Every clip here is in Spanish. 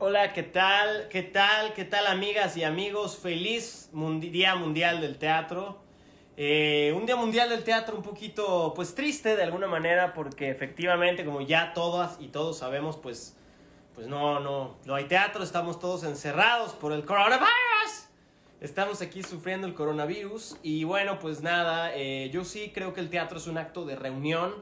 Hola, ¿qué tal? ¿Qué tal? ¿Qué tal amigas y amigos? Feliz Día Mundial del Teatro. Eh, un Día Mundial del Teatro un poquito, pues triste de alguna manera, porque efectivamente, como ya todas y todos sabemos, pues, pues no, no, no hay teatro, estamos todos encerrados por el coronavirus. Estamos aquí sufriendo el coronavirus y bueno, pues nada, eh, yo sí creo que el teatro es un acto de reunión,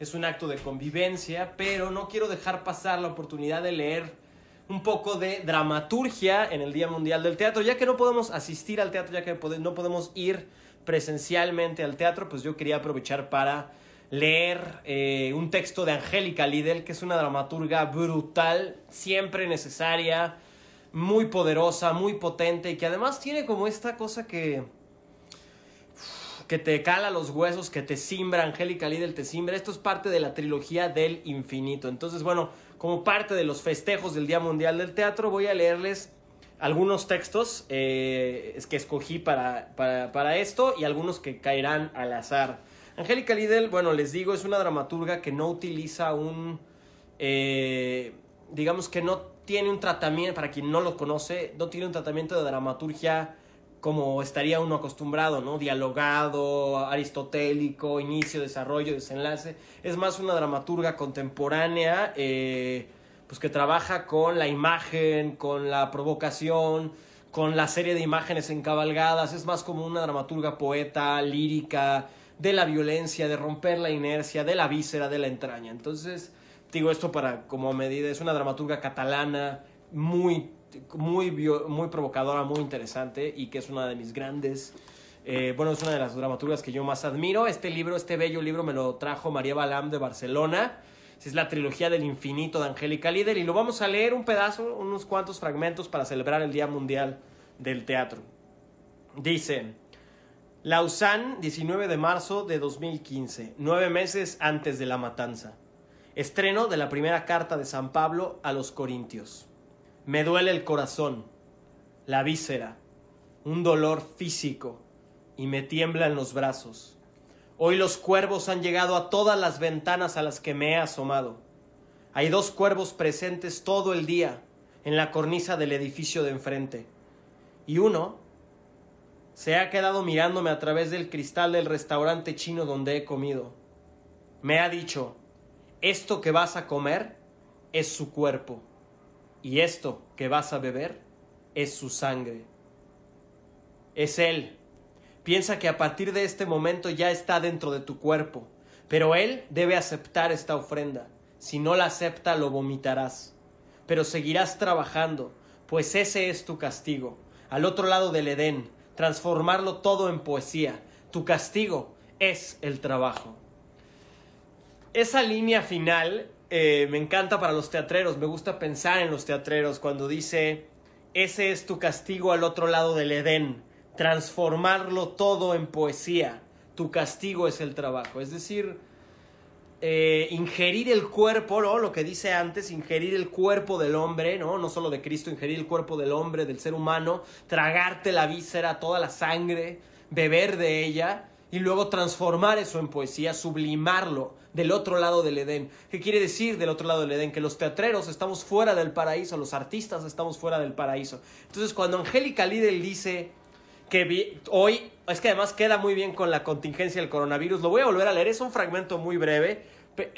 es un acto de convivencia, pero no quiero dejar pasar la oportunidad de leer un poco de dramaturgia en el Día Mundial del Teatro, ya que no podemos asistir al teatro, ya que no podemos ir presencialmente al teatro, pues yo quería aprovechar para leer eh, un texto de Angélica Lidl, que es una dramaturga brutal, siempre necesaria, muy poderosa, muy potente, y que además tiene como esta cosa que que te cala los huesos, que te simbra, Angélica Lidl te simbra. Esto es parte de la trilogía del infinito. Entonces, bueno, como parte de los festejos del Día Mundial del Teatro, voy a leerles algunos textos eh, que escogí para, para, esto y algunos que caerán al azar. Angélica Lidl, bueno, les digo, es una dramaturga que no utiliza un... Eh, digamos que no tiene un tratamiento, para quien no lo conoce, no tiene un tratamiento de dramaturgia como estaría uno acostumbrado, ¿no? Dialogado, aristotélico, inicio, desarrollo, desenlace. Es más una dramaturga contemporánea, eh, pues que trabaja con la imagen, con la provocación, con la serie de imágenes encabalgadas. Es más como una dramaturga poeta, lírica, de la violencia, de romper la inercia, de la víscera, de la entraña. Entonces, digo esto para como medida, es una dramaturga catalana muy muy, muy provocadora, muy interesante y que es una de mis grandes... Eh, bueno, es una de las dramaturas que yo más admiro. Este libro, este bello libro, me lo trajo María Balam de Barcelona. Es la trilogía del infinito de Angélica Líder y lo vamos a leer un pedazo, unos cuantos fragmentos para celebrar el Día Mundial del Teatro. Dice, Lausanne, 19 de marzo de 2015, nueve meses antes de la matanza. Estreno de la primera carta de San Pablo a los Corintios. Me duele el corazón, la víscera, un dolor físico y me tiemblan los brazos. Hoy los cuervos han llegado a todas las ventanas a las que me he asomado. Hay dos cuervos presentes todo el día en la cornisa del edificio de enfrente. Y uno se ha quedado mirándome a través del cristal del restaurante chino donde he comido. Me ha dicho, esto que vas a comer es su cuerpo y esto que vas a beber es su sangre. Es Él. Piensa que a partir de este momento ya está dentro de tu cuerpo, pero Él debe aceptar esta ofrenda. Si no la acepta, lo vomitarás. Pero seguirás trabajando, pues ese es tu castigo. Al otro lado del Edén, transformarlo todo en poesía. Tu castigo es el trabajo. Esa línea final eh, me encanta para los teatreros, me gusta pensar en los teatreros cuando dice, ese es tu castigo al otro lado del Edén, transformarlo todo en poesía, tu castigo es el trabajo, es decir, eh, ingerir el cuerpo, ¿no? lo que dice antes, ingerir el cuerpo del hombre, ¿no? no solo de Cristo, ingerir el cuerpo del hombre, del ser humano, tragarte la víscera, toda la sangre, beber de ella, y luego transformar eso en poesía, sublimarlo del otro lado del Edén. ¿Qué quiere decir del otro lado del Edén? Que los teatreros estamos fuera del paraíso, los artistas estamos fuera del paraíso. Entonces cuando Angélica Lidl dice que hoy, es que además queda muy bien con la contingencia del coronavirus, lo voy a volver a leer, es un fragmento muy breve,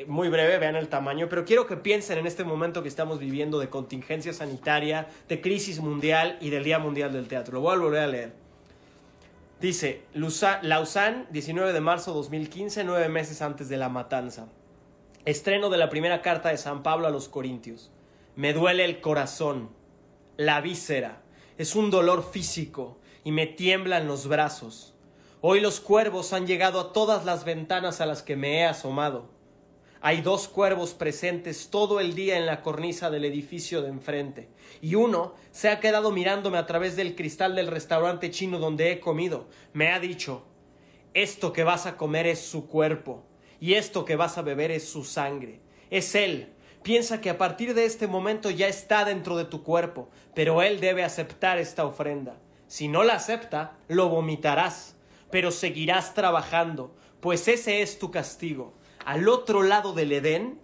muy breve, vean el tamaño, pero quiero que piensen en este momento que estamos viviendo de contingencia sanitaria, de crisis mundial y del Día Mundial del Teatro. Lo voy a volver a leer. Dice, Lausanne, 19 de marzo 2015, nueve meses antes de la matanza. Estreno de la primera carta de San Pablo a los Corintios. Me duele el corazón, la víscera, es un dolor físico y me tiemblan los brazos. Hoy los cuervos han llegado a todas las ventanas a las que me he asomado. Hay dos cuervos presentes todo el día en la cornisa del edificio de enfrente, y uno se ha quedado mirándome a través del cristal del restaurante chino donde he comido. Me ha dicho, esto que vas a comer es su cuerpo, y esto que vas a beber es su sangre. Es él. Piensa que a partir de este momento ya está dentro de tu cuerpo, pero él debe aceptar esta ofrenda. Si no la acepta, lo vomitarás, pero seguirás trabajando, pues ese es tu castigo al otro lado del Edén,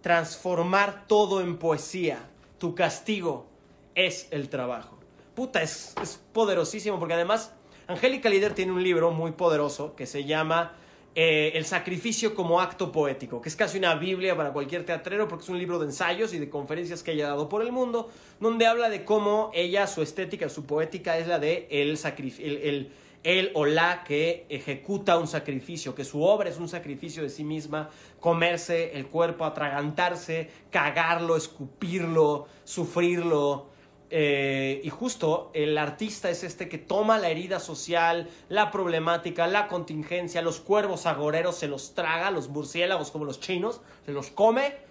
transformar todo en poesía. Tu castigo es el trabajo. Puta, es, poderosísimo porque además Angélica Lider tiene un libro muy poderoso que se llama eh, El sacrificio como acto poético, que es casi una Biblia para cualquier teatrero porque es un libro de ensayos y de conferencias que ella ha dado por el mundo, donde habla de cómo ella, su estética, su poética es la de el, sacrificio, el el o la que ejecuta un sacrificio, que su obra es un sacrificio de sí misma, comerse el cuerpo, atragantarse, cagarlo, escupirlo, sufrirlo. Eh, y justo el artista es este que toma la herida social, la problemática, la contingencia, los cuervos agoreros se los traga, los murciélagos como los chinos, se los come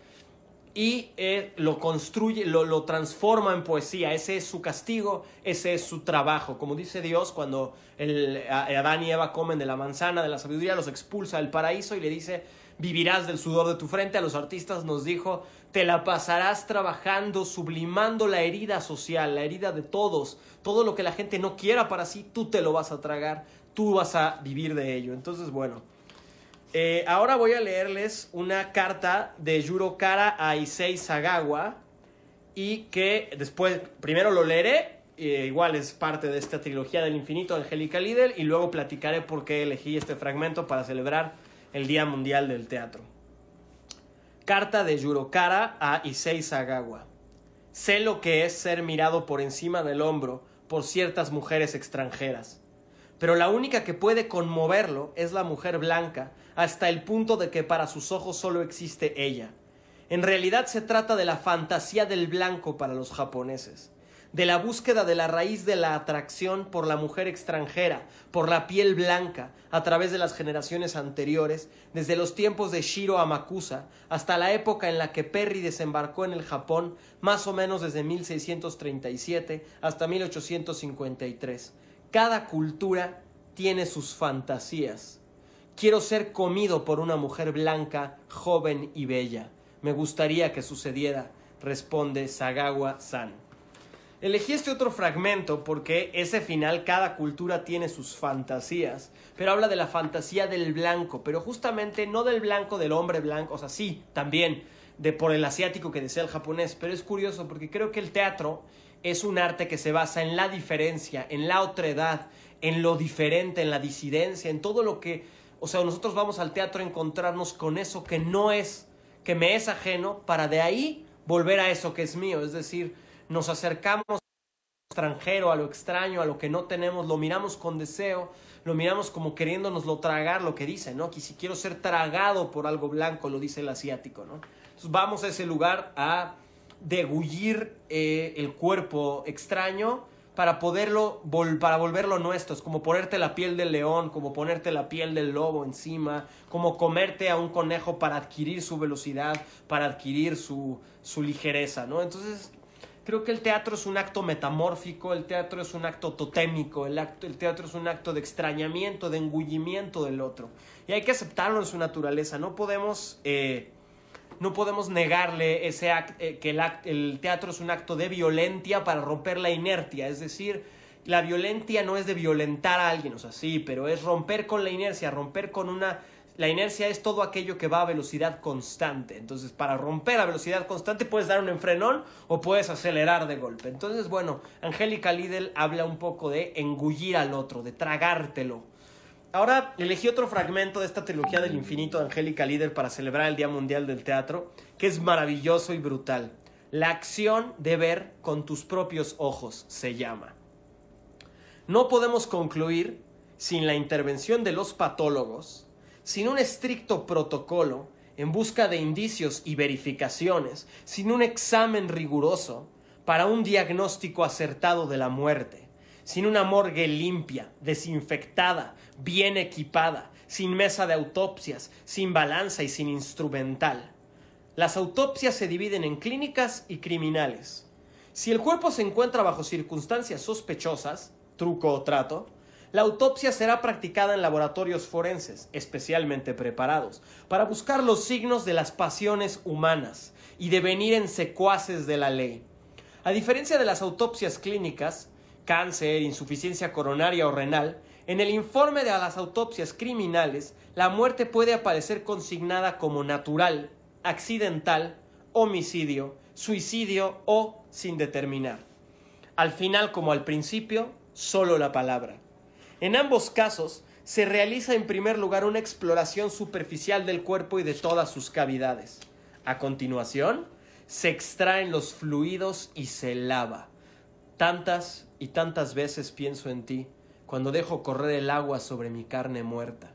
y eh, lo construye, lo, lo, transforma en poesía. Ese es su castigo, ese es su trabajo. Como dice Dios, cuando el, Adán y Eva comen de la manzana de la sabiduría, los expulsa del paraíso y le dice, vivirás del sudor de tu frente. A los artistas nos dijo, te la pasarás trabajando, sublimando la herida social, la herida de todos. Todo lo que la gente no quiera para sí, tú te lo vas a tragar, tú vas a vivir de ello. Entonces, bueno. Eh, ahora voy a leerles una carta de Yurokara a Issei Sagawa y que después, primero lo leeré, eh, igual es parte de esta trilogía del infinito Angélica Lidl y luego platicaré por qué elegí este fragmento para celebrar el Día Mundial del Teatro. Carta de Yurokara a Issei Sagawa. Sé lo que es ser mirado por encima del hombro por ciertas mujeres extranjeras, pero la única que puede conmoverlo es la mujer blanca hasta el punto de que para sus ojos solo existe ella. En realidad se trata de la fantasía del blanco para los japoneses, de la búsqueda de la raíz de la atracción por la mujer extranjera, por la piel blanca, a través de las generaciones anteriores, desde los tiempos de Shiro Amakusa hasta la época en la que Perry desembarcó en el Japón, más o menos desde 1637 hasta 1853. Cada cultura tiene sus fantasías. Quiero ser comido por una mujer blanca, joven y bella. Me gustaría que sucediera, responde Sagawa San. Elegí este otro fragmento porque ese final cada cultura tiene sus fantasías, pero habla de la fantasía del blanco, pero justamente no del blanco del hombre blanco, o sea, sí, también de por el asiático que desea el japonés, pero es curioso porque creo que el teatro es un arte que se basa en la diferencia, en la otredad, en lo diferente, en la disidencia, en todo lo que o sea, nosotros vamos al teatro a encontrarnos con eso que no es, que me es ajeno, para de ahí volver a eso que es mío. Es decir, nos acercamos a lo extranjero, a lo extraño, a lo que no tenemos, lo miramos con deseo, lo miramos como lo tragar, lo que dice, ¿no? Que si quiero ser tragado por algo blanco, lo dice el asiático, ¿no? Entonces vamos a ese lugar a degullir eh, el cuerpo extraño para poderlo, vol para volverlo es como ponerte la piel del león, como ponerte la piel del lobo encima, como comerte a un conejo para adquirir su velocidad, para adquirir su, su ligereza, ¿no? Entonces, creo que el teatro es un acto metamórfico, el teatro es un acto totémico, el, acto, el teatro es un acto de extrañamiento, de engullimiento del otro. Y hay que aceptarlo en su naturaleza, no podemos... Eh, no podemos negarle ese eh, que el, teatro es un acto de violencia para romper la inercia, es decir, la violencia no es de violentar a alguien, o sea, sí, pero es romper con la inercia, romper con una... La inercia es todo aquello que va a velocidad constante. Entonces, para romper a velocidad constante puedes dar un enfrenón o puedes acelerar de golpe. Entonces, bueno, Angélica Lidl habla un poco de engullir al otro, de tragártelo Ahora elegí otro fragmento de esta trilogía del infinito de Angélica Líder para celebrar el Día Mundial del Teatro, que es maravilloso y brutal. La acción de ver con tus propios ojos se llama. No podemos concluir sin la intervención de los patólogos, sin un estricto protocolo en busca de indicios y verificaciones, sin un examen riguroso para un diagnóstico acertado de la muerte, sin una morgue limpia, desinfectada, bien equipada, sin mesa de autopsias, sin balanza y sin instrumental. Las autopsias se dividen en clínicas y criminales. Si el cuerpo se encuentra bajo circunstancias sospechosas, truco o trato, la autopsia será practicada en laboratorios forenses especialmente preparados para buscar los signos de las pasiones humanas y devenir en secuaces de la ley. A diferencia de las autopsias clínicas, cáncer, insuficiencia coronaria o renal, en el informe de las autopsias criminales, la muerte puede aparecer consignada como natural, accidental, homicidio, suicidio o sin determinar. Al final como al principio, solo la palabra. En ambos casos, se realiza en primer lugar una exploración superficial del cuerpo y de todas sus cavidades. A continuación, se extraen los fluidos y se lava. Tantas y tantas veces pienso en ti, cuando dejo correr el agua sobre mi carne muerta.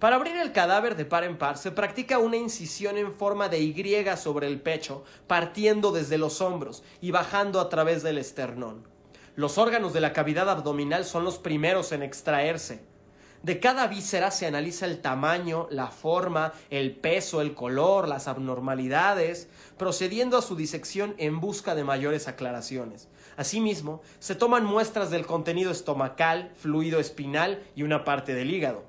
Para abrir el cadáver de par en par se practica una incisión en forma de Y sobre el pecho, partiendo desde los hombros y bajando a través del esternón. Los órganos de la cavidad abdominal son los primeros en extraerse. De cada víscera se analiza el tamaño, la forma, el peso, el color, las abnormalidades, procediendo a su disección en busca de mayores aclaraciones. Asimismo, se toman muestras del contenido estomacal, fluido espinal y una parte del hígado.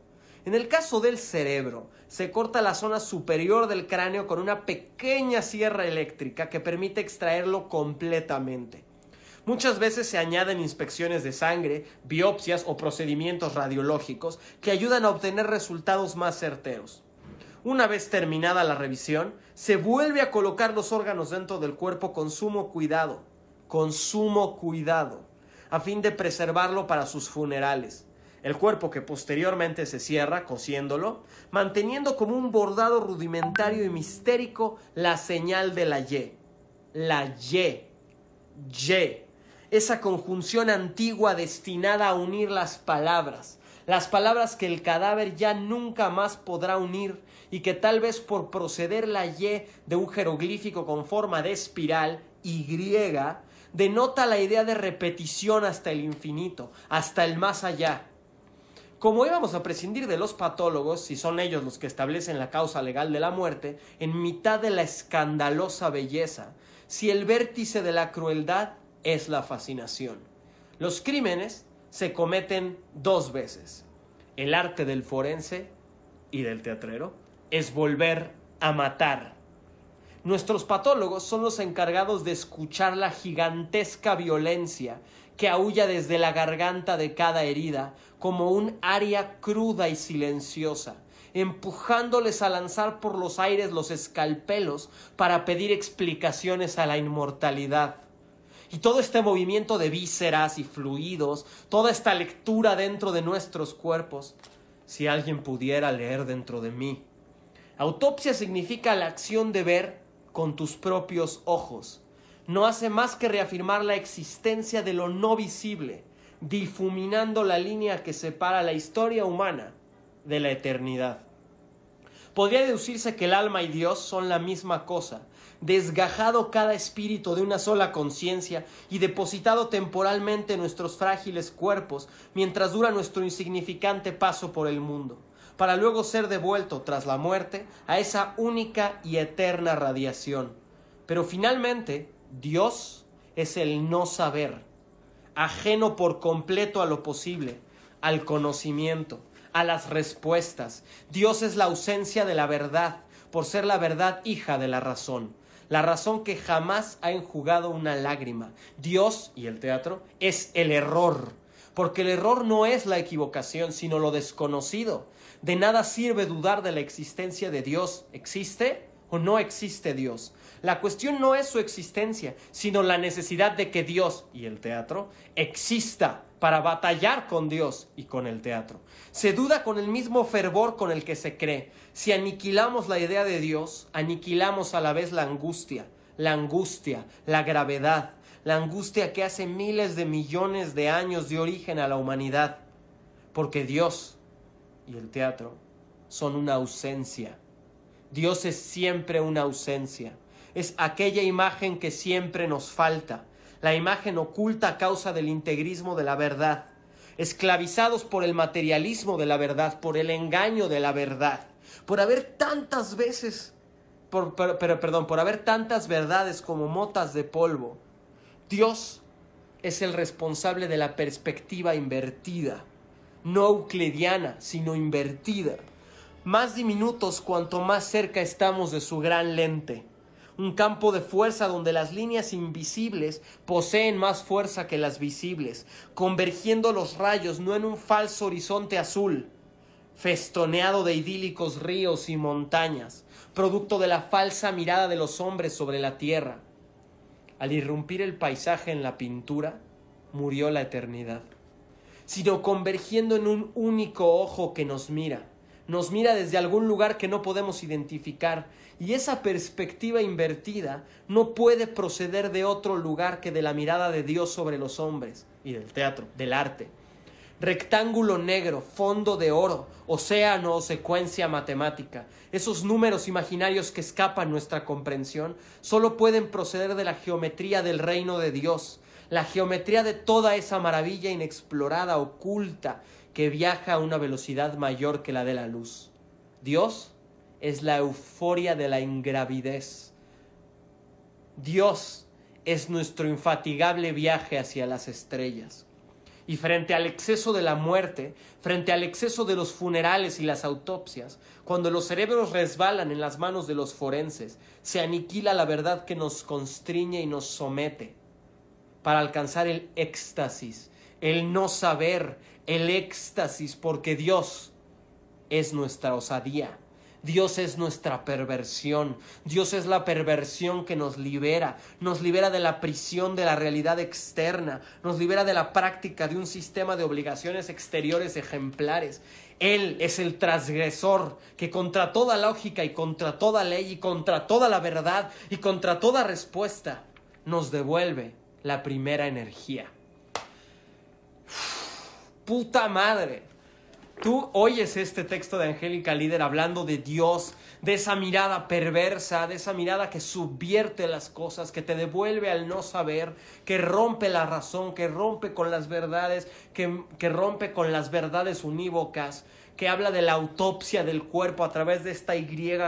En el caso del cerebro, se corta la zona superior del cráneo con una pequeña sierra eléctrica que permite extraerlo completamente. Muchas veces se añaden inspecciones de sangre, biopsias o procedimientos radiológicos que ayudan a obtener resultados más certeros. Una vez terminada la revisión, se vuelve a colocar los órganos dentro del cuerpo con sumo cuidado, con sumo cuidado, a fin de preservarlo para sus funerales. El cuerpo que posteriormente se cierra, cosiéndolo, manteniendo como un bordado rudimentario y mistérico la señal de la Y. La Y. Y esa conjunción antigua destinada a unir las palabras, las palabras que el cadáver ya nunca más podrá unir y que tal vez por proceder la Y de un jeroglífico con forma de espiral, Y, denota la idea de repetición hasta el infinito, hasta el más allá. Como íbamos a prescindir de los patólogos, si son ellos los que establecen la causa legal de la muerte, en mitad de la escandalosa belleza, si el vértice de la crueldad es la fascinación. Los crímenes se cometen dos veces. El arte del forense y del teatrero es volver a matar. Nuestros patólogos son los encargados de escuchar la gigantesca violencia que aúlla desde la garganta de cada herida como un área cruda y silenciosa, empujándoles a lanzar por los aires los escalpelos para pedir explicaciones a la inmortalidad. Y todo este movimiento de vísceras y fluidos, toda esta lectura dentro de nuestros cuerpos, si alguien pudiera leer dentro de mí. Autopsia significa la acción de ver con tus propios ojos. No hace más que reafirmar la existencia de lo no visible, difuminando la línea que separa la historia humana de la eternidad. Podría deducirse que el alma y Dios son la misma cosa, desgajado cada espíritu de una sola conciencia y depositado temporalmente en nuestros frágiles cuerpos mientras dura nuestro insignificante paso por el mundo, para luego ser devuelto tras la muerte a esa única y eterna radiación. Pero finalmente, Dios es el no saber, ajeno por completo a lo posible, al conocimiento, a las respuestas. Dios es la ausencia de la verdad, por ser la verdad hija de la razón la razón que jamás ha enjugado una lágrima. Dios y el teatro es el error, porque el error no es la equivocación, sino lo desconocido. De nada sirve dudar de la existencia de Dios. ¿Existe o no existe Dios? La cuestión no es su existencia, sino la necesidad de que Dios y el teatro exista para batallar con Dios y con el teatro. Se duda con el mismo fervor con el que se cree. Si aniquilamos la idea de Dios, aniquilamos a la vez la angustia, la angustia, la gravedad, la angustia que hace miles de millones de años de origen a la humanidad, porque Dios y el teatro son una ausencia. Dios es siempre una ausencia, es aquella imagen que siempre nos falta, la imagen oculta a causa del integrismo de la verdad, esclavizados por el materialismo de la verdad, por el engaño de la verdad por haber tantas veces, por, perdón, por haber tantas verdades como motas de polvo, Dios es el responsable de la perspectiva invertida, no euclidiana, sino invertida. Más diminutos cuanto más cerca estamos de su gran lente un campo de fuerza donde las líneas invisibles poseen más fuerza que las visibles, convergiendo los rayos no en un falso horizonte azul, festoneado de idílicos ríos y montañas, producto de la falsa mirada de los hombres sobre la tierra. Al irrumpir el paisaje en la pintura, murió la eternidad, sino convergiendo en un único ojo que nos mira, nos mira desde algún lugar que no podemos identificar, y esa perspectiva invertida no puede proceder de otro lugar que de la mirada de Dios sobre los hombres y del teatro, del arte rectángulo negro, fondo de oro, océano o secuencia matemática. Esos números imaginarios que escapan nuestra comprensión solo pueden proceder de la geometría del reino de Dios, la geometría de toda esa maravilla inexplorada, oculta, que viaja a una velocidad mayor que la de la luz. Dios es la euforia de la ingravidez. Dios es nuestro infatigable viaje hacia las estrellas. Y frente al exceso de la muerte, frente al exceso de los funerales y las autopsias, cuando los cerebros resbalan en las manos de los forenses, se aniquila la verdad que nos constriñe y nos somete para alcanzar el éxtasis, el no saber, el éxtasis, porque Dios es nuestra osadía. Dios es nuestra perversión. Dios es la perversión que nos libera. Nos libera de la prisión de la realidad externa. Nos libera de la práctica de un sistema de obligaciones exteriores ejemplares. Él es el transgresor que contra toda lógica y contra toda ley y contra toda la verdad y contra toda respuesta nos devuelve la primera energía. Puta madre. Tú oyes este texto de Angélica Líder hablando de Dios, de esa mirada perversa, de esa mirada que subvierte las cosas, que te devuelve al no saber, que rompe la razón, que rompe con las verdades, que, rompe con las verdades unívocas, que habla de la autopsia del cuerpo a través de esta Y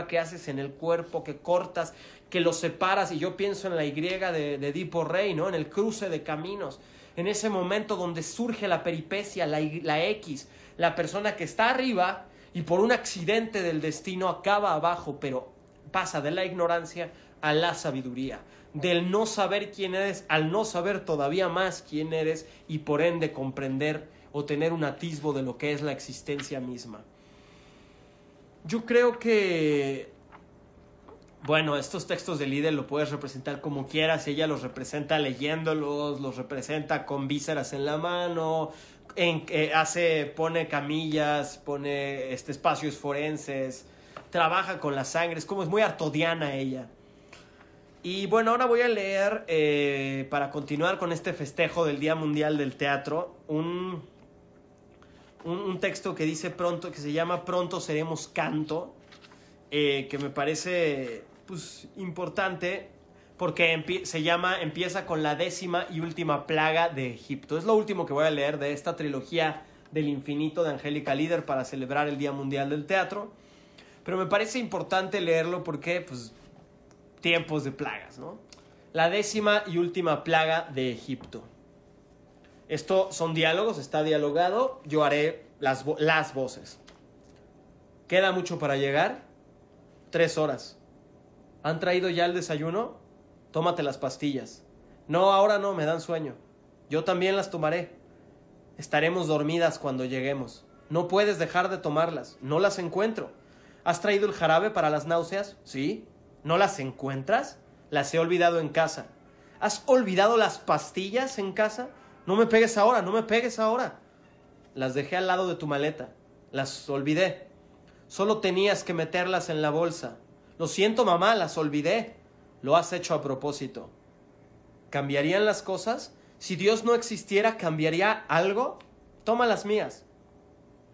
que haces en el cuerpo, que cortas, que lo separas. Y yo pienso en la Y de, de Edipo Rey, ¿no? En el cruce de caminos, en ese momento donde surge la peripecia, la, la X la persona que está arriba y por un accidente del destino acaba abajo, pero pasa de la ignorancia a la sabiduría, del no saber quién eres al no saber todavía más quién eres y por ende comprender o tener un atisbo de lo que es la existencia misma. Yo creo que, bueno, estos textos de líder lo puedes representar como quieras, ella los representa leyéndolos, los representa con vísceras en la mano, en, eh, hace, pone camillas, pone este, espacios forenses, trabaja con la sangre, es como es muy artodiana ella. Y bueno, ahora voy a leer, eh, para continuar con este festejo del Día Mundial del Teatro, un, un, texto que dice pronto, que se llama Pronto seremos canto, eh, que me parece pues, importante porque se llama, empieza con la décima y última plaga de Egipto. Es lo último que voy a leer de esta trilogía del infinito de Angélica Líder para celebrar el Día Mundial del Teatro. Pero me parece importante leerlo porque, pues, tiempos de plagas, ¿no? La décima y última plaga de Egipto. Esto son diálogos, está dialogado, yo haré las, las voces. Queda mucho para llegar, tres horas. ¿Han traído ya el desayuno? tómate las pastillas. No, ahora no, me dan sueño. Yo también las tomaré. Estaremos dormidas cuando lleguemos. No puedes dejar de tomarlas. No las encuentro. ¿Has traído el jarabe para las náuseas? Sí. ¿No las encuentras? Las he olvidado en casa. ¿Has olvidado las pastillas en casa? No me pegues ahora, no me pegues ahora. Las dejé al lado de tu maleta. Las olvidé. Solo tenías que meterlas en la bolsa. Lo siento, mamá, las olvidé. Lo has hecho a propósito. ¿Cambiarían las cosas? Si Dios no existiera, ¿cambiaría algo? Toma las mías.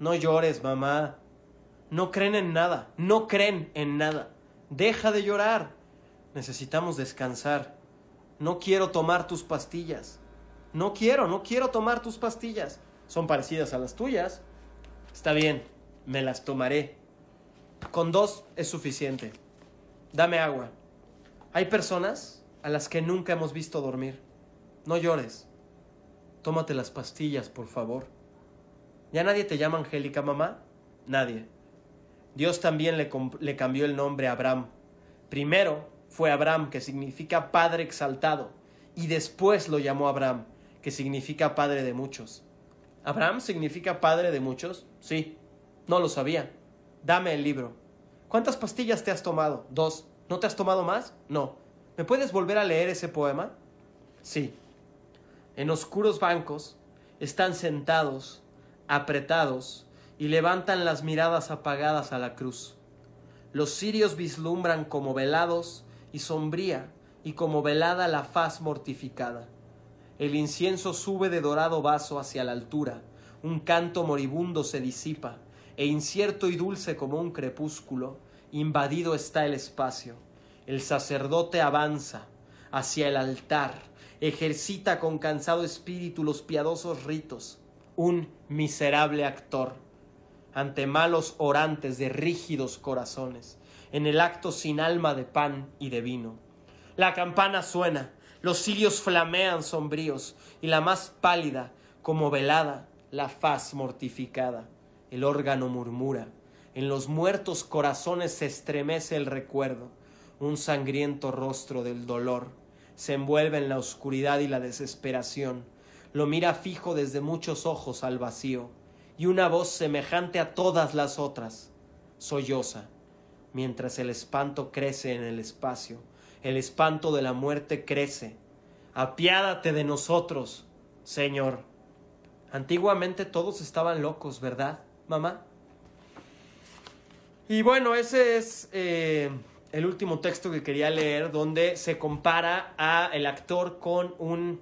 No llores, mamá. No creen en nada. No creen en nada. Deja de llorar. Necesitamos descansar. No quiero tomar tus pastillas. No quiero, no quiero tomar tus pastillas. Son parecidas a las tuyas. Está bien, me las tomaré. Con dos es suficiente. Dame agua. Hay personas a las que nunca hemos visto dormir. No llores. Tómate las pastillas, por favor. Ya nadie te llama Angélica, mamá. Nadie. Dios también le, cambió el nombre a Abraham. Primero fue Abraham, que significa Padre exaltado, y después lo llamó Abraham, que significa Padre de muchos. ¿Abraham significa Padre de muchos? Sí. No lo sabía. Dame el libro. ¿Cuántas pastillas te has tomado? Dos. ¿No te has tomado más? No. ¿Me puedes volver a leer ese poema? Sí. En oscuros bancos están sentados, apretados, y levantan las miradas apagadas a la cruz. Los sirios vislumbran como velados y sombría y como velada la faz mortificada. El incienso sube de dorado vaso hacia la altura, un canto moribundo se disipa, e incierto y dulce como un crepúsculo, Invadido está el espacio. El sacerdote avanza hacia el altar. Ejercita con cansado espíritu los piadosos ritos. Un miserable actor ante malos orantes de rígidos corazones, en el acto sin alma de pan y de vino. La campana suena, los cirios flamean sombríos, y la más pálida, como velada, la faz mortificada. El órgano murmura, en los muertos corazones se estremece el recuerdo, un sangriento rostro del dolor se envuelve en la oscuridad y la desesperación, lo mira fijo desde muchos ojos al vacío, y una voz semejante a todas las otras solloza, mientras el espanto crece en el espacio, el espanto de la muerte crece. Apiádate de nosotros, Señor. Antiguamente todos estaban locos, ¿verdad, mamá? Y bueno, ese es eh, el último texto que quería leer, donde se compara a el actor con un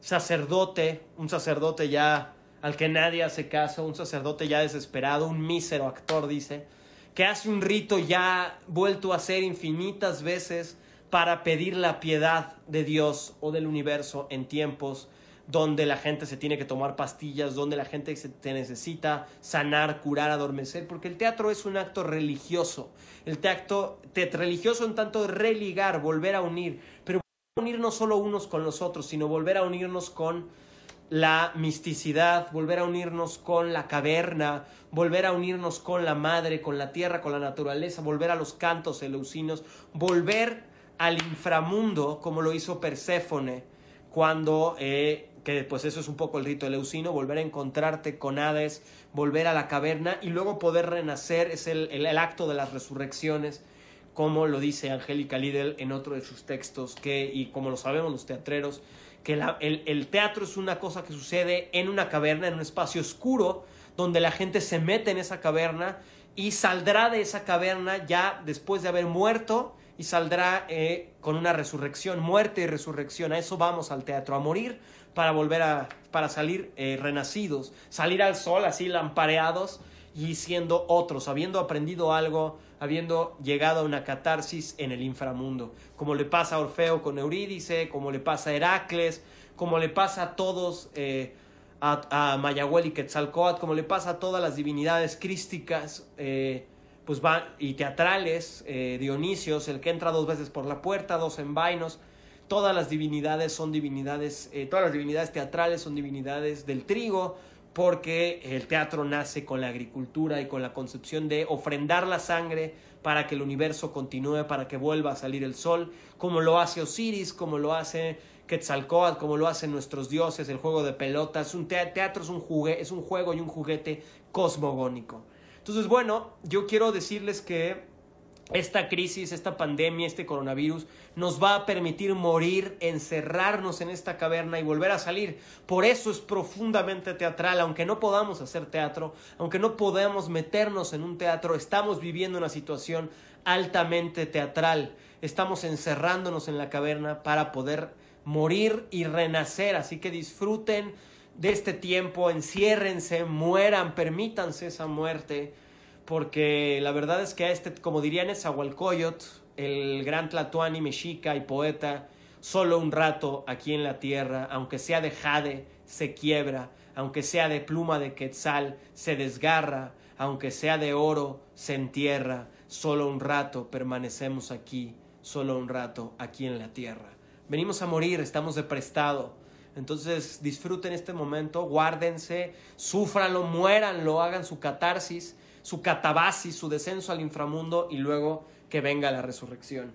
sacerdote, un sacerdote ya al que nadie hace caso, un sacerdote ya desesperado, un mísero actor, dice, que hace un rito ya vuelto a hacer infinitas veces para pedir la piedad de Dios o del universo en tiempos donde la gente se tiene que tomar pastillas, donde la gente se necesita sanar, curar, adormecer, porque el teatro es un acto religioso, el teatro religioso en tanto religar, volver a unir, pero unir no solo unos con los otros, sino volver a unirnos con la misticidad, volver a unirnos con la caverna, volver a unirnos con la madre, con la tierra, con la naturaleza, volver a los cantos eleusinos, volver al inframundo como lo hizo Perséfone cuando eh, que pues eso es un poco el rito Leucino volver a encontrarte con Hades, volver a la caverna y luego poder renacer, es el, acto de las resurrecciones, como lo dice Angélica Lidl en otro de sus textos, que, y como lo sabemos los teatreros, que el, teatro es una cosa que sucede en una caverna, en un espacio oscuro, donde la gente se mete en esa caverna y saldrá de esa caverna ya después de haber muerto y saldrá eh, con una resurrección, muerte y resurrección. A eso vamos al teatro, a morir para volver a, para salir eh, renacidos, salir al sol así lampareados y siendo otros, habiendo aprendido algo, habiendo llegado a una catarsis en el inframundo, como le pasa a Orfeo con Eurídice, como le pasa a Heracles, como le pasa a todos, eh, a, a, y Quetzalcoatl, como le pasa a todas las divinidades crísticas eh, pues y teatrales, eh, Dionisios, el que entra dos veces por la puerta, dos en vainos, todas las divinidades son divinidades, eh, todas las divinidades teatrales son divinidades del trigo, porque el teatro nace con la agricultura y con la concepción de ofrendar la sangre para que el universo continúe, para que vuelva a salir el sol, como lo hace Osiris, como lo hace Quetzalcoatl, como lo hacen nuestros dioses, el juego de pelotas, un teatro es un, jugue, es un juego y un juguete cosmogónico. Entonces, bueno, yo quiero decirles que esta crisis, esta pandemia, este coronavirus, nos va a permitir morir, encerrarnos en esta caverna y volver a salir. Por eso es profundamente teatral, aunque no podamos hacer teatro, aunque no podamos meternos en un teatro, estamos viviendo una situación altamente teatral. Estamos encerrándonos en la caverna para poder morir y renacer. Así que disfruten de este tiempo, enciérrense, mueran, permítanse esa muerte porque la verdad es que a este, como dirían Agualcoyot el gran tlatoani mexica y poeta, solo un rato aquí en la tierra, aunque sea de jade, se quiebra, aunque sea de pluma de quetzal, se desgarra, aunque sea de oro, se entierra, solo un rato permanecemos aquí, solo un rato aquí en la tierra. Venimos a morir, estamos de prestado. Entonces disfruten este momento, guárdense, súfranlo, muéranlo, hagan su catarsis su catabasis, su descenso al inframundo y luego que venga la resurrección.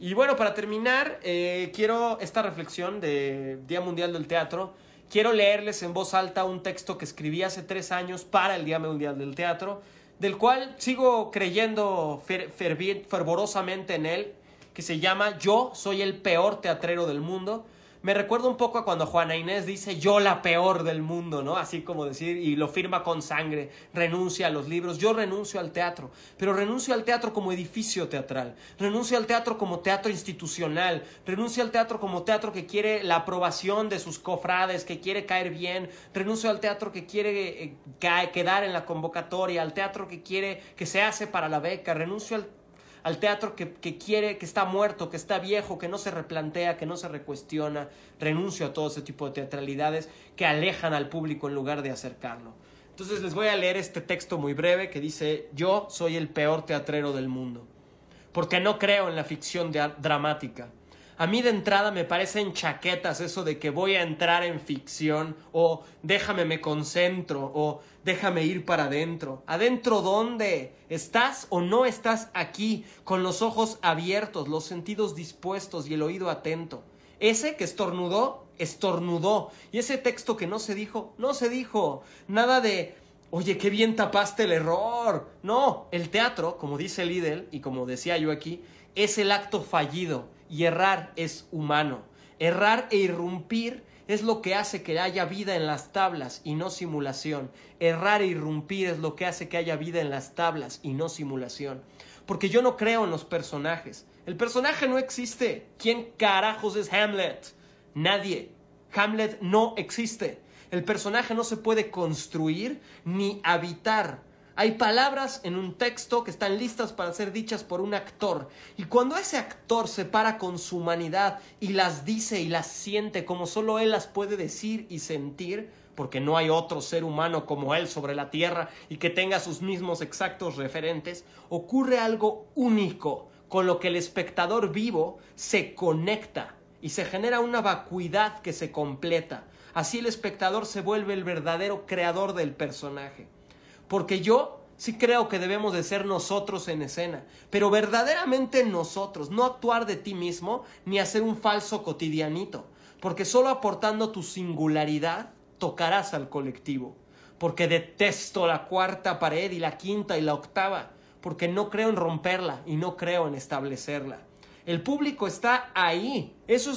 Y bueno, para terminar, eh, quiero esta reflexión de Día Mundial del Teatro. Quiero leerles en voz alta un texto que escribí hace tres años para el Día Mundial del Teatro, del cual sigo creyendo fervorosamente en él, que se llama Yo soy el peor teatrero del mundo me recuerdo un poco a cuando Juana Inés dice yo la peor del mundo, ¿no? Así como decir, y lo firma con sangre, renuncia a los libros, yo renuncio al teatro, pero renuncio al teatro como edificio teatral, renuncio al teatro como teatro institucional, renuncio al teatro como teatro que quiere la aprobación de sus cofrades, que quiere caer bien, renuncio al teatro que quiere eh, quedar en la convocatoria, al teatro que quiere que se hace para la beca, renuncio al al teatro que, quiere, que está muerto, que está viejo, que no se replantea, que no se recuestiona. Renuncio a todo ese tipo de teatralidades que alejan al público en lugar de acercarlo. Entonces les voy a leer este texto muy breve que dice, yo soy el peor teatrero del mundo, porque no creo en la ficción dramática a mí de entrada me parecen chaquetas eso de que voy a entrar en ficción o déjame me concentro o déjame ir para adentro. ¿Adentro dónde? ¿Estás o no estás aquí con los ojos abiertos, los sentidos dispuestos y el oído atento? Ese que estornudó, estornudó. Y ese texto que no se dijo, no se dijo. Nada de Oye, qué bien tapaste el error. No, el teatro, como dice Lidl y como decía yo aquí, es el acto fallido, y errar es humano. Errar e irrumpir es lo que hace que haya vida en las tablas y no simulación. Errar e irrumpir es lo que hace que haya vida en las tablas y no simulación. Porque yo no creo en los personajes. El personaje no existe. ¿Quién carajos es Hamlet? Nadie. Hamlet no existe. El personaje no se puede construir ni habitar hay palabras en un texto que están listas para ser dichas por un actor. Y cuando ese actor se para con su humanidad y las dice y las siente como solo él las puede decir y sentir, porque no hay otro ser humano como él sobre la Tierra y que tenga sus mismos exactos referentes, ocurre algo único con lo que el espectador vivo se conecta y se genera una vacuidad que se completa. Así el espectador se vuelve el verdadero creador del personaje. Porque yo sí creo que debemos de ser nosotros en escena, pero verdaderamente nosotros, no actuar de ti mismo ni hacer un falso cotidianito, porque solo aportando tu singularidad tocarás al colectivo, porque detesto la cuarta pared y la quinta y la octava, porque no creo en romperla y no creo en establecerla. El público está ahí.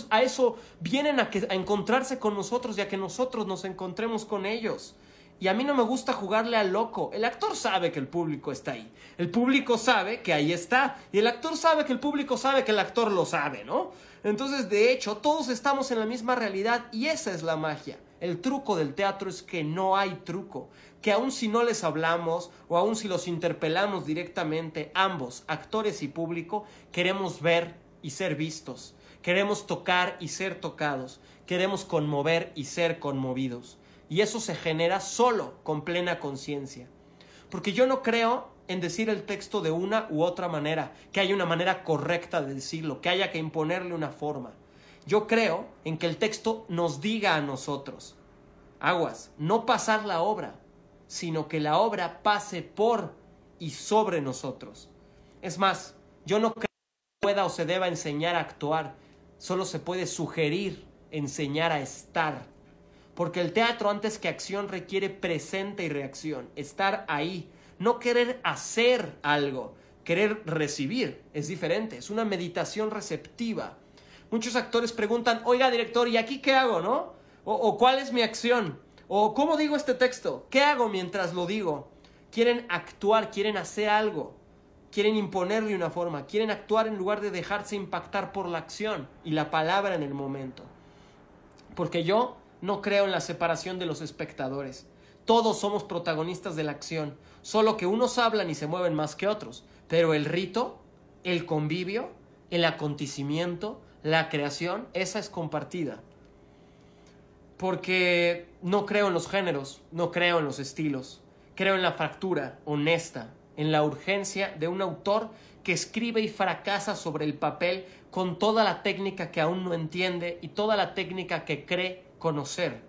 a eso vienen a, a encontrarse con nosotros y a que nosotros nos encontremos con ellos. Y a mí no me gusta jugarle al loco. El actor sabe que el público está ahí. El público sabe que ahí está. Y el actor sabe que el público sabe que el actor lo sabe, ¿no? Entonces, de hecho, todos estamos en la misma realidad y esa es la magia. El truco del teatro es que no hay truco, que aun si no les hablamos o aun si los interpelamos directamente, ambos, actores y público, queremos ver y ser vistos, queremos tocar y ser tocados, queremos conmover y ser conmovidos. Y eso se genera solo con plena conciencia. Porque yo no creo en decir el texto de una u otra manera, que haya una manera correcta de decirlo, que haya que imponerle una forma. Yo creo en que el texto nos diga a nosotros, aguas, no pasar la obra, sino que la obra pase por y sobre nosotros. Es más, yo no creo que pueda o se deba enseñar a actuar, solo se puede sugerir enseñar a estar. Porque el teatro antes que acción requiere presente y reacción, estar ahí, no querer hacer algo, querer recibir, es diferente, es una meditación receptiva. Muchos actores preguntan, oiga director, ¿y aquí qué hago, no? O, cuál es mi acción? O cómo digo este texto? ¿Qué hago mientras lo digo? Quieren actuar, quieren hacer algo, quieren imponerle una forma, quieren actuar en lugar de dejarse impactar por la acción y la palabra en el momento. Porque yo no creo en la separación de los espectadores. Todos somos protagonistas de la acción, solo que unos hablan y se mueven más que otros, pero el rito, el convivio, el acontecimiento, la creación, esa es compartida. Porque no creo en los géneros, no creo en los estilos, creo en la fractura honesta, en la urgencia de un autor que escribe y fracasa sobre el papel con toda la técnica que aún no entiende y toda la técnica que cree conocer.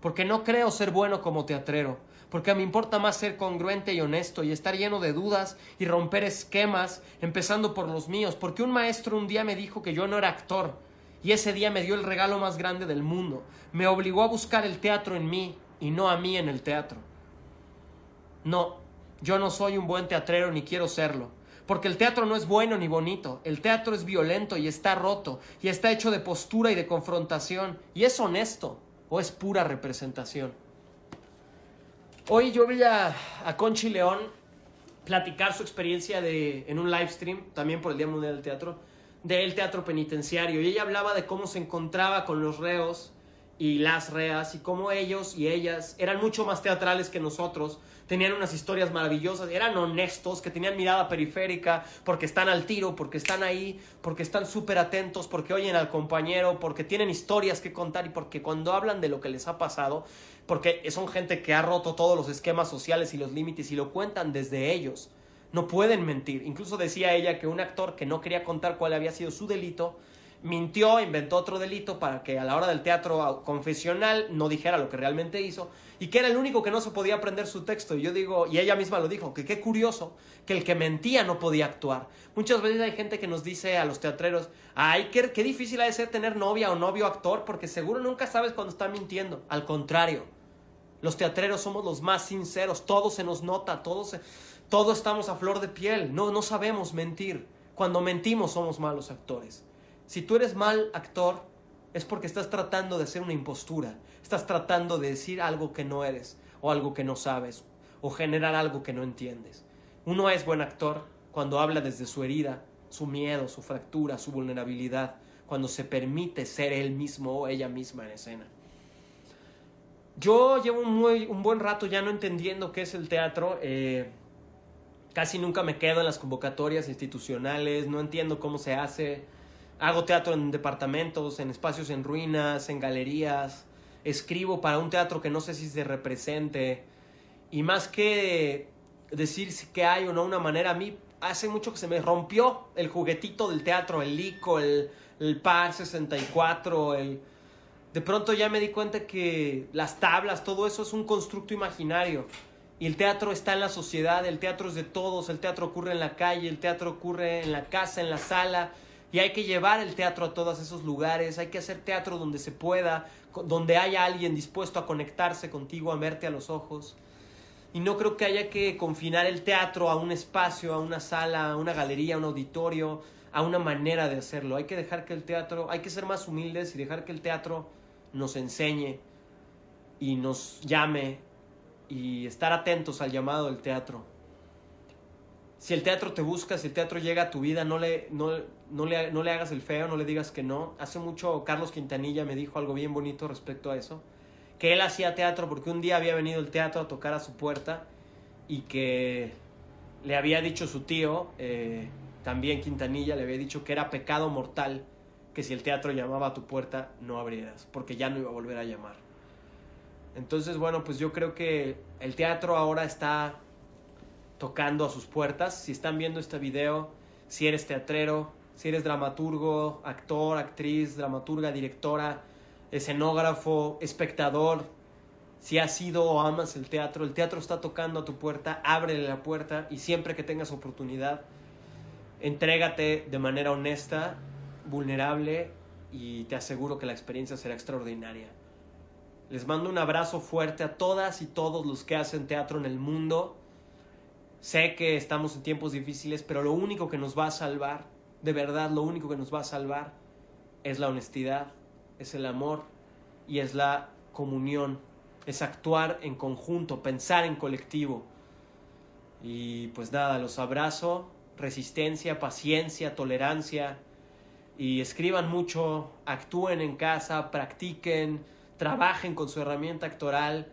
Porque no creo ser bueno como teatrero. Porque me importa más ser congruente y honesto y estar lleno de dudas y romper esquemas, empezando por los míos. Porque un maestro un día me dijo que yo no era actor. Y ese día me dio el regalo más grande del mundo. Me obligó a buscar el teatro en mí y no a mí en el teatro. No, yo no soy un buen teatrero ni quiero serlo. Porque el teatro no es bueno ni bonito, el teatro es violento y está roto, y está hecho de postura y de confrontación, y es honesto, o es pura representación. Hoy yo vi a, Conchi León platicar su experiencia de, en un live stream, también por el Día Mundial del Teatro, del teatro penitenciario, y ella hablaba de cómo se encontraba con los reos y las reas y cómo ellos y ellas eran mucho más teatrales que nosotros, tenían unas historias maravillosas, eran honestos, que tenían mirada periférica, porque están al tiro, porque están ahí, porque están súper atentos, porque oyen al compañero, porque tienen historias que contar y porque cuando hablan de lo que les ha pasado, porque son gente que ha roto todos los esquemas sociales y los límites y lo cuentan desde ellos. No pueden mentir. Incluso decía ella que un actor que no quería contar cuál había sido su delito, mintió, inventó otro delito para que a la hora del teatro confesional no dijera lo que realmente hizo y que era el único que no se podía aprender su texto. Y yo digo, y ella misma lo dijo, que qué curioso que el que mentía no podía actuar. Muchas veces hay gente que nos dice a los teatreros, ay, qué, difícil ha de ser tener novia o novio actor porque seguro nunca sabes cuando está mintiendo. Al contrario, los teatreros somos los más sinceros, todo se nos nota, todos estamos a flor de piel, no, no sabemos mentir. Cuando mentimos somos malos actores. Si tú eres mal actor, es porque estás tratando de hacer una impostura, estás tratando de decir algo que no eres, o algo que no sabes, o generar algo que no entiendes. Uno es buen actor cuando habla desde su herida, su miedo, su fractura, su vulnerabilidad, cuando se permite ser él mismo o ella misma en escena. Yo llevo un, muy, un buen rato ya no entendiendo qué es el teatro. Eh, casi nunca me quedo en las convocatorias institucionales, no entiendo cómo se hace Hago teatro en departamentos, en espacios en ruinas, en galerías. Escribo para un teatro que no sé si se represente. Y más que decir que hay o no una manera, a mí hace mucho que se me rompió el juguetito del teatro, el lico, el, PAR 64, el... De pronto ya me di cuenta que las tablas, todo eso es un constructo imaginario. Y el teatro está en la sociedad, el teatro es de todos, el teatro ocurre en la calle, el teatro ocurre en la casa, en la sala, y hay que llevar el teatro a todos esos lugares, hay que hacer teatro donde se pueda, donde haya alguien dispuesto a conectarse contigo, a verte a los ojos. Y no creo que haya que confinar el teatro a un espacio, a una sala, a una galería, a un auditorio, a una manera de hacerlo. Hay que dejar que el teatro, hay que ser más humildes y dejar que el teatro nos enseñe y nos llame y estar atentos al llamado del teatro si el teatro te busca, si el teatro llega a tu vida, no le, no, le, hagas el feo, no le digas que no. Hace mucho Carlos Quintanilla me dijo algo bien bonito respecto a eso, que él hacía teatro porque un día había venido el teatro a tocar a su puerta y que le había dicho su tío, eh, también Quintanilla, le había dicho que era pecado mortal que si el teatro llamaba a tu puerta no abrieras, porque ya no iba a volver a llamar. Entonces, bueno, pues yo creo que el teatro ahora está tocando a sus puertas. Si están viendo este video, si eres teatrero, si eres dramaturgo, actor, actriz, dramaturga, directora, escenógrafo, espectador, si has sido o amas el teatro, el teatro está tocando a tu puerta, ábrele la puerta y siempre que tengas oportunidad, entrégate de manera honesta, vulnerable y te aseguro que la experiencia será extraordinaria. Les mando un abrazo fuerte a todas y todos los que hacen teatro en el mundo Sé que estamos en tiempos difíciles, pero lo único que nos va a salvar, de verdad lo único que nos va a salvar, es la honestidad, es el amor y es la comunión, es actuar en conjunto, pensar en colectivo. Y pues nada, los abrazo, resistencia, paciencia, tolerancia y escriban mucho, actúen en casa, practiquen, trabajen con su herramienta actoral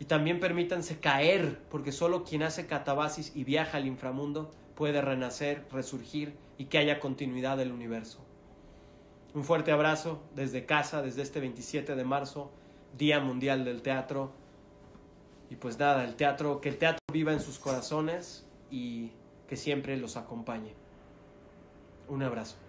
y también permítanse caer, porque solo quien hace catabasis y viaja al inframundo puede renacer, resurgir y que haya continuidad del universo. Un fuerte abrazo desde casa, desde este 27 de marzo, Día Mundial del Teatro. Y pues nada, el teatro, que el teatro viva en sus corazones y que siempre los acompañe. Un abrazo.